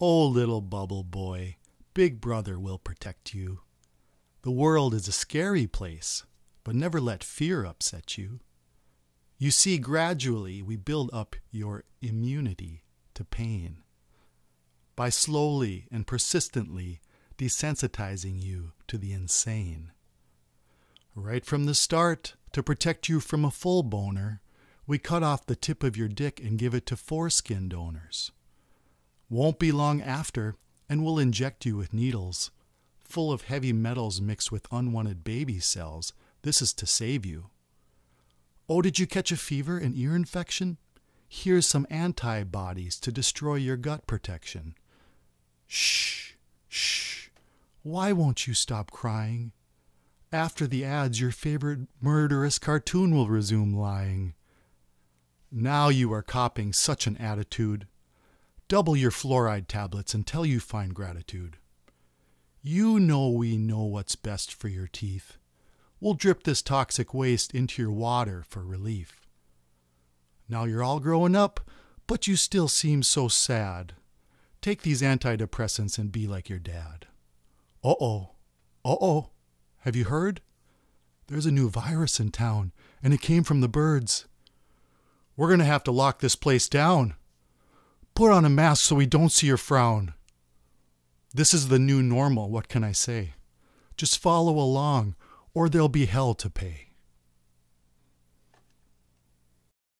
Oh, little bubble boy, Big Brother will protect you. The world is a scary place, but never let fear upset you. You see, gradually we build up your immunity to pain by slowly and persistently desensitizing you to the insane. Right from the start, to protect you from a full boner, we cut off the tip of your dick and give it to foreskin donors won't be long after and will inject you with needles. Full of heavy metals mixed with unwanted baby cells, this is to save you. Oh, did you catch a fever and ear infection? Here's some antibodies to destroy your gut protection. Shh, shh, why won't you stop crying? After the ads, your favorite murderous cartoon will resume lying. Now you are copying such an attitude. Double your fluoride tablets until you find gratitude. You know we know what's best for your teeth. We'll drip this toxic waste into your water for relief. Now you're all growing up, but you still seem so sad. Take these antidepressants and be like your dad. Uh oh. Uh oh. Have you heard? There's a new virus in town, and it came from the birds. We're going to have to lock this place down. Put on a mask so we don't see your frown. This is the new normal, what can I say? Just follow along, or there'll be hell to pay.